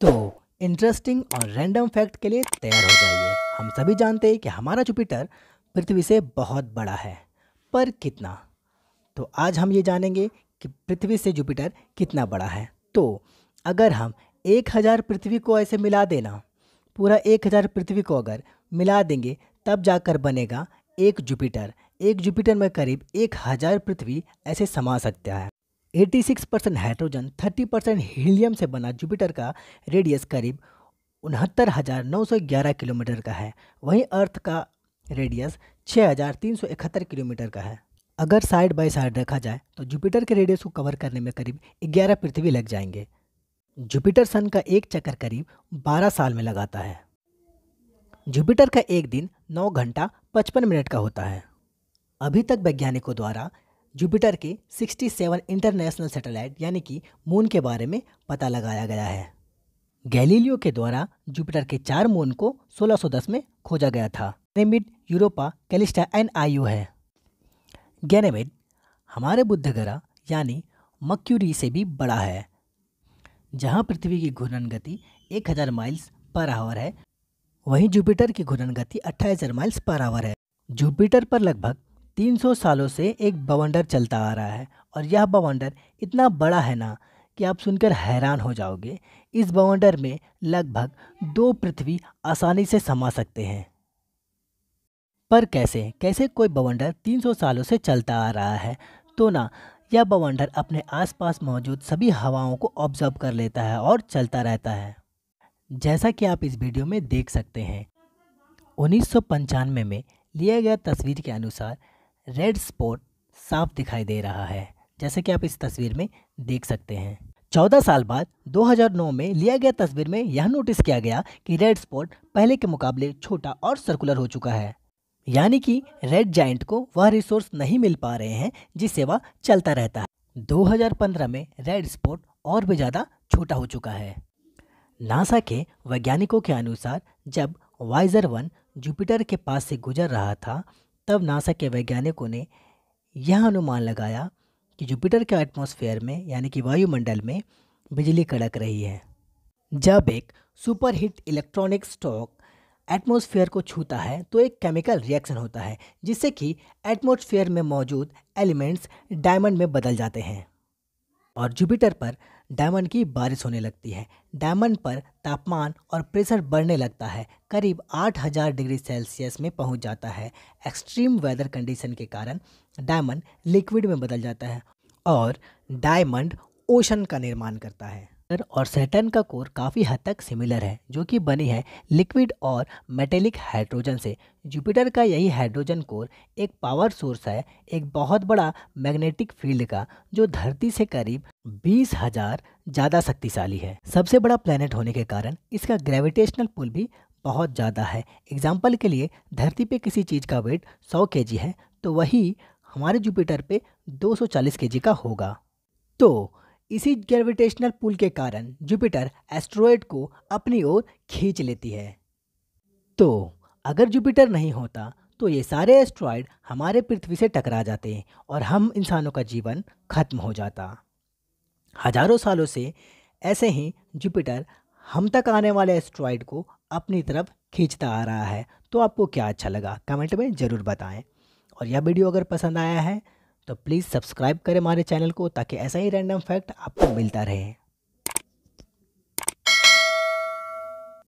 तो इंटरेस्टिंग और random fact के लिए तैयार हो जाइए हम सभी जानते हैं कि हमारा जुपिटर पृथ्वी से बहुत बड़ा है पर कितना तो आज हम ये जानेंगे कि पृथ्वी से जुपिटर कितना बड़ा है तो अगर हम एक हज़ार पृथ्वी को ऐसे मिला देना पूरा एक हज़ार पृथ्वी को अगर मिला देंगे तब जाकर बनेगा एक जुपिटर एक जुपिटर में करीब एक हज़ार पृथ्वी ऐसे समा सकता है 86 परसेंट हाइड्रोजन 30 परसेंट हीलियम से बना जुपिटर का रेडियस करीब उनहत्तर हज़ार नौ सौ ग्यारह किलोमीटर का है वहीं अर्थ का रेडियस छः हज़ार तीन सौ इकहत्तर किलोमीटर का है अगर साइड बाय साइड रखा जाए तो जुपिटर के रेडियस को कवर करने में करीब ग्यारह पृथ्वी लग जाएंगे जुपिटर सन का एक चक्कर करीब बारह साल में लगाता है जुपिटर का एक दिन नौ घंटा पचपन मिनट का होता है अभी तक वैज्ञानिकों द्वारा जुपिटर के 67 इंटरनेशनल सैटेलाइट यानी कि मून के बारे में पता लगाया गया है गैलीलियो के द्वारा जुपिटर के चार मून को 1610 में खोजा गया था गैनेमिड यूरोपा कैलिस्टा एंड आयु है गैनेमिड हमारे बुद्ध ग्रह यानी मक्यूरी से भी बड़ा है जहाँ पृथ्वी की घूर्णन गति 1000 माइल्स पर आवर है वहीं जुपिटर की घूर्णन गति 28000 माइल्स पर आवर है जुपिटर पर लगभग 300 सालों से एक बवंडर चलता आ रहा है और यह बवंडर इतना बड़ा है ना कि आप सुनकर हैरान हो जाओगे इस बवंडर में लगभग दो पृथ्वी आसानी से समा सकते हैं पर कैसे कैसे कोई बवंडर 300 सालों से चलता आ रहा है तो ना यह बवंडर अपने आसपास मौजूद सभी हवाओं को ऑब्जर्व कर लेता है और चलता रहता है जैसा कि आप इस वीडियो में देख सकते हैं उन्नीस में, में लिया गया तस्वीर के अनुसार रेड स्पॉट साफ दिखाई दे रहा है जैसे कि आप इस तस्वीर में देख सकते हैं चौदह साल बाद 2009 में लिया गया तस्वीर में यह नोटिस किया गया कि रेड स्पॉट पहले के मुकाबले छोटा और सर्कुलर हो चुका है यानी कि रेड जाइंट को वह रिसोर्स नहीं मिल पा रहे हैं जिससे वह चलता रहता है 2015 में रेड स्पॉट और भी ज़्यादा छोटा हो चुका है नासा के वैज्ञानिकों के अनुसार जब वाइजर वन जुपिटर के पास से गुजर रहा था तब नासा के वैज्ञानिकों ने यह अनुमान लगाया कि जुपिटर के एटमॉस्फेयर में यानी कि वायुमंडल में बिजली कड़क रही है जब एक सुपरहीट इलेक्ट्रॉनिक स्टॉक एटमॉस्फेयर को छूता है तो एक केमिकल रिएक्शन होता है जिससे कि एटमॉस्फेयर में मौजूद एलिमेंट्स डायमंड में बदल जाते हैं और जुपिटर पर डायमंड की बारिश होने लगती है डायमंड पर तापमान और प्रेशर बढ़ने लगता है करीब 8000 डिग्री सेल्सियस में पहुंच जाता है एक्सट्रीम वेदर कंडीशन के कारण डायमंड लिक्विड में बदल जाता है और डायमंड ओशन का निर्माण करता है और सेटन का कोर काफ़ी हद तक सिमिलर है जो कि बनी है लिक्विड और मेटेलिक हाइड्रोजन से जुपिटर का यही हाइड्रोजन कोर एक पावर सोर्स है एक बहुत बड़ा मैग्नेटिक फील्ड का जो धरती से करीब बीस हजार ज़्यादा शक्तिशाली है सबसे बड़ा प्लेनेट होने के कारण इसका ग्रेविटेशनल पुल भी बहुत ज़्यादा है एग्जाम्पल के लिए धरती पर किसी चीज़ का वेट सौ के है तो वही हमारे जुपिटर पर दो सौ का होगा तो इसी ग्रेविटेशनल पुल के कारण जुपिटर एस्ट्रॉयड को अपनी ओर खींच लेती है तो अगर जुपिटर नहीं होता तो ये सारे एस्ट्रॉयड हमारे पृथ्वी से टकरा जाते और हम इंसानों का जीवन खत्म हो जाता हजारों सालों से ऐसे ही जुपिटर हम तक आने वाले एस्ट्रॉयड को अपनी तरफ खींचता आ रहा है तो आपको क्या अच्छा लगा कमेंट में ज़रूर बताएं और यह वीडियो अगर पसंद आया है तो प्लीज़ सब्सक्राइब करें हमारे चैनल को ताकि ऐसा ही रैंडम फैक्ट आपको मिलता रहे